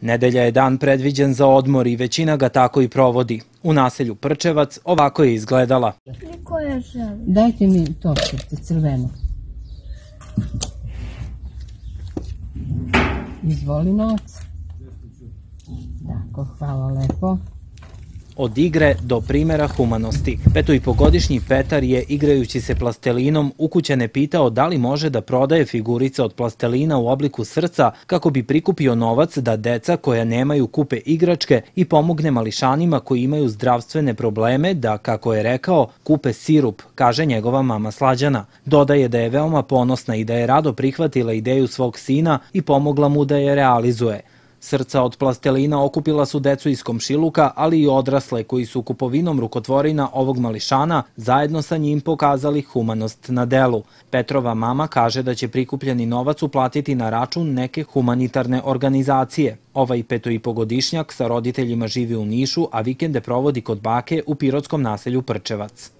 Nedelja je dan predviđen za odmor i većina ga tako i provodi. U naselju Prčevac ovako je izgledala. Niko je želi. Dajte mi to crveno. Izvoli noć. Tako, hvala lepo od igre do primera humanosti. Peto i pogodišnji Petar je, igrajući se plastelinom, ukućane pitao da li može da prodaje figurice od plastelina u obliku srca kako bi prikupio novac da deca koja nemaju kupe igračke i pomogne mališanima koji imaju zdravstvene probleme da, kako je rekao, kupe sirup, kaže njegova mama Slađana. Dodaje da je veoma ponosna i da je rado prihvatila ideju svog sina i pomogla mu da je realizuje. Srca od plastelina okupila su decu iz komšiluka, ali i odrasle koji su kupovinom rukotvorina ovog mališana zajedno sa njim pokazali humanost na delu. Petrova mama kaže da će prikupljeni novac uplatiti na račun neke humanitarne organizacije. Ovaj i pogodišnjak sa roditeljima živi u Nišu, a vikende provodi kod bake u pirotskom naselju Prčevac.